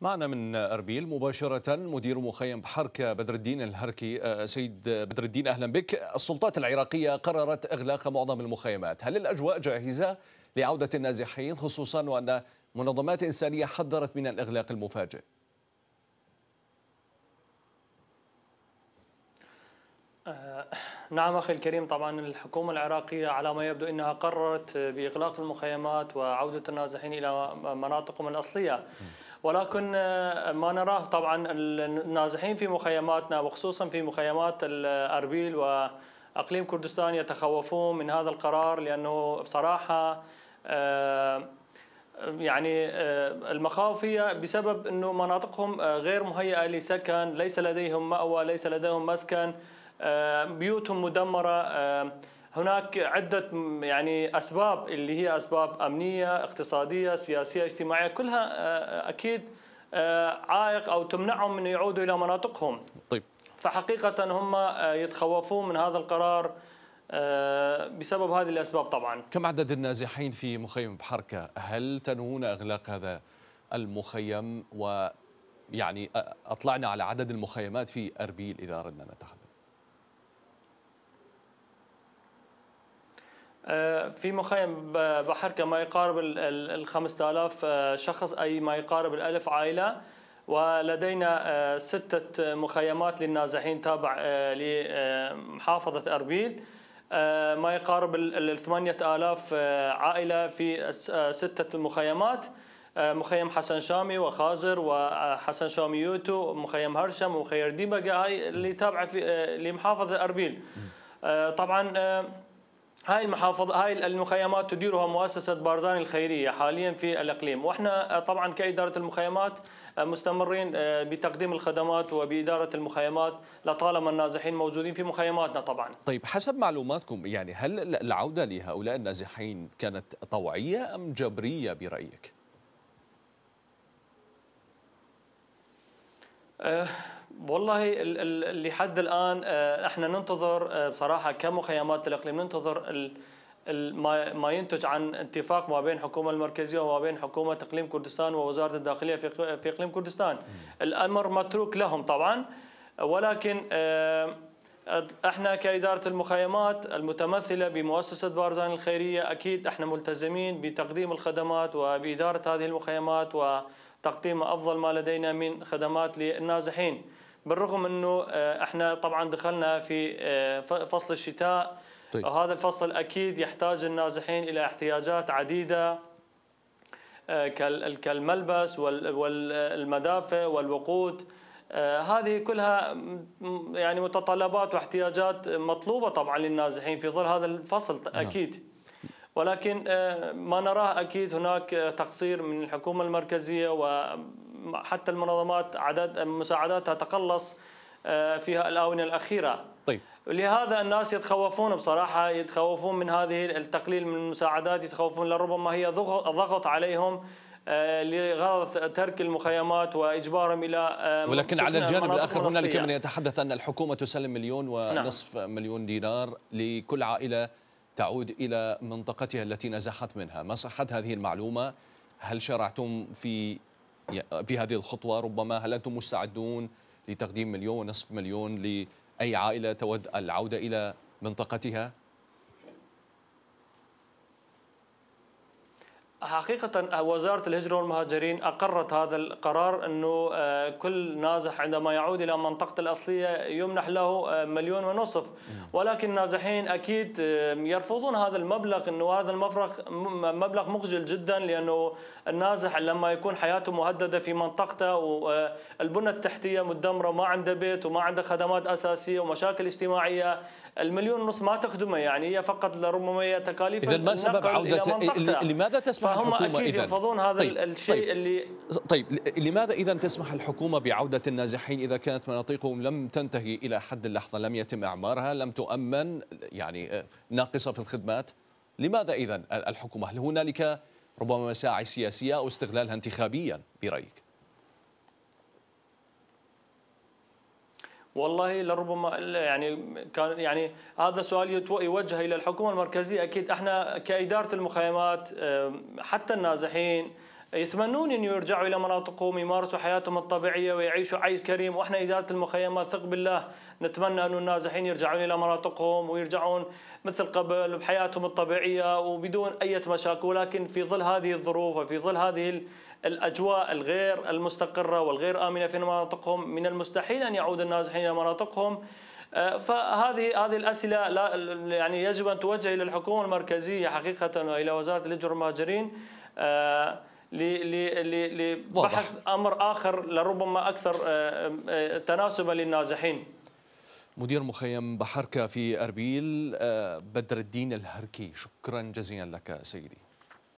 معنا من اربيل مباشره مدير مخيم حركه بدر الدين الهركي آه، سيد بدر الدين اهلا بك السلطات العراقيه قررت اغلاق معظم المخيمات هل الاجواء جاهزه لعوده النازحين خصوصا وان منظمات انسانيه حذرت من الاغلاق المفاجئ آه، نعم أخي الكريم طبعا الحكومة العراقية على ما يبدو أنها قررت بإغلاق المخيمات وعودة النازحين إلى مناطقهم الأصلية ولكن آه، ما نراه طبعا النازحين في مخيماتنا وخصوصا في مخيمات الأربيل وأقليم كردستان يتخوفون من هذا القرار لأنه بصراحة آه، يعني آه، المخاوف هي بسبب أنه مناطقهم غير مهيئة لسكن ليس لديهم مأوى ليس لديهم مسكن بيوتهم مدمرة هناك عدة يعني أسباب اللي هي أسباب أمنية اقتصادية سياسية اجتماعية كلها آه، آه، أكيد آه، عائق أو تمنعهم من يعودوا إلى مناطقهم طيب فحقيقة هم يتخوفون من هذا القرار بسبب هذه الأسباب طبعا كم عدد النازحين في مخيم بحركة هل تنوون إغلاق هذا المخيم ويعني أطلعنا على عدد المخيمات في أربيل إذا أردنا نتحدث آه، في مخيم بحركة ما يقارب ال 5000 آه، شخص أي ما يقارب الألف عائلة ولدينا آه، ستة مخيمات للنازحين تابع لمحافظة أربيل ما يقارب ال 8000 عائلة في ستة مخيمات مخيم حسن شامي وخازر وحسن شامي يوتو مخيم هرشم ومخيم ديبقة هاي اللي تابعة لمحافظة أربيل طبعا هاي المحافظ هاي المخيمات تديرها مؤسسة بارزان الخيرية حاليا في الإقليم وإحنا آه، طبعا كإدارة المخيمات آه، مستمرين آه، بتقديم الخدمات وبإدارة المخيمات لطالما النازحين موجودين في مخيماتنا طبعا طيب حسب معلوماتكم يعني هل العودة لهؤلاء النازحين كانت طوعية أم جبرية برأيك؟ أه والله لحد الان آه، احنا ننتظر آه، بصراحه كمخيمات الاقليم ننتظر ما ينتج عن اتفاق ما بين الحكومه المركزيه وما بين حكومه اقليم كردستان ووزاره الداخليه في في اقليم كردستان. الامر متروك لهم طبعا ولكن آه، احنا كاداره المخيمات المتمثله بمؤسسه بارزان الخيريه اكيد احنا ملتزمين بتقديم الخدمات وباداره هذه المخيمات وتقديم افضل ما لدينا من خدمات للنازحين. بالرغم انه آه، احنا طبعا دخلنا في آه، فصل الشتاء طيب. هذا الفصل اكيد يحتاج النازحين الى احتياجات عديده آه، كالملبس والمدافع والوقود هذه كلها يعني متطلبات واحتياجات مطلوبه طبعا للنازحين في ظل هذا الفصل نعم. اكيد نعم. ولكن ما نراه اكيد هناك تقصير من الحكومه المركزيه و حتى المنظمات عدد مساعداتها تقلص آه، في الآونة الأخيرة طيب لهذا الناس يتخوفون بصراحة يتخوفون من هذه التقليل من المساعدات يتخوفون لربما هي ضغط عليهم آه، لغرض ترك المخيمات واجبارهم الى آه، ولكن على الجانب الاخر هنالك من يتحدث ان الحكومه تسلم مليون نعم. ونصف نعم. مليون دينار لكل عائله تعود الى منطقتها التي نزحت منها، ما صحه هذه المعلومه؟ هل شرعتم في يعني في هذه الخطوة ربما هل أنتم مستعدون لتقديم مليون ونصف مليون لأي عائلة تود العودة إلى منطقتها حقيقة آه، وزارة الهجرة والمهاجرين أقرت هذا القرار أنه آه، كل نازح عندما يعود إلى منطقة الأصلية يمنح له آه، مليون ونصف نعم. ولكن النازحين أكيد يرفضون هذا المبلغ أنه هذا المبلغ مبلغ مخجل جدا لأنه النازح لما يكون حياته مهددة في منطقته والبنى التحتية مدمرة ما عنده بيت وما عنده خدمات أساسية ومشاكل اجتماعية المليون ونص ما تخدمه يعني هي فقط لربما هي تكاليف اذا ما سبب عوده لماذا إيه، تسمح فهم الحكومه اكيد إذن؟ يرفضون هذا طيب الشيء طيب اللي طيب لماذا اذا تسمح الحكومه بعوده النازحين اذا كانت مناطقهم لم تنتهي الى حد اللحظه لم يتم اعمارها لم تؤمن يعني آه، ناقصه في الخدمات لماذا اذا الحكومه هل هنالك ربما مساعي سياسيه او استغلالها انتخابيا برايك والله لربما يعني كان يعني هذا سؤال يوجه الى الحكومه المركزيه اكيد احنا كاداره المخيمات حتى النازحين يتمنون ان يرجعوا الى مناطقهم يمارسوا حياتهم الطبيعيه ويعيشوا عيش كريم واحنا اداره المخيمات ثق بالله نتمنى انه النازحين يرجعون الى مناطقهم ويرجعون مثل قبل بحياتهم الطبيعيه وبدون اي مشاكل ولكن في ظل هذه الظروف وفي ظل هذه الأجواء الغير المستقرة والغير آمنة في مناطقهم من المستحيل أن يعود النازحين إلى مناطقهم آه، فهذه هذه الاسئله لا يعني يجب ان توجه الى الحكومه المركزيه حقيقه والى وزاره الهجره والمهاجرين آه، لبحث امر اخر لربما اكثر آه، تناسبا للنازحين. مدير مخيم بحركه في اربيل بدر الدين الهركي شكرا جزيلا لك سيدي.